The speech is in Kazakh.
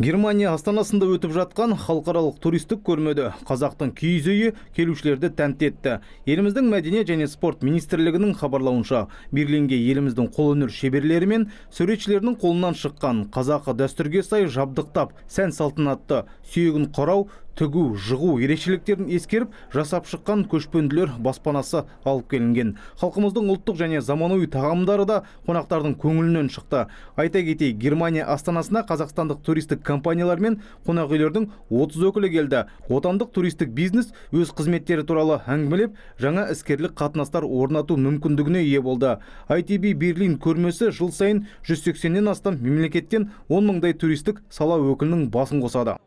Германия астанасында өтіп жатқан халықаралық туристік көрмеді қазақтың киіз үйі келушілерді тәнтетті. Еліміздің мәдене және спорт министрлігінің хабарлауынша Берлинге еліміздің қолөнер шеберлері мен қолынан шыққан қазақы дәстүрге сай жабдықтап сән салтынатты сүйегін қорау, тігу жығу ерекшеліктерін ескеріп жасап шыққан көшпенділер баспанасы алып келінген халқымыздың ұлттық және заманауи тағамдары да қонақтардың көңілінен шықты айта кетейік германия астанасына қазақстандық туристік компаниялар мен қонақ үйлердің отыз өкілі келді отандық туристік бизнес өз қызметтері туралы әңгімелеп жаңа іскерлік қатынастар орнату мүмкіндігіне ие болды ITB Берлин көрмесі жыл сайын жүз сексеннен астам мемлекеттен он мыңдай туристік сала өкілінің басын қосады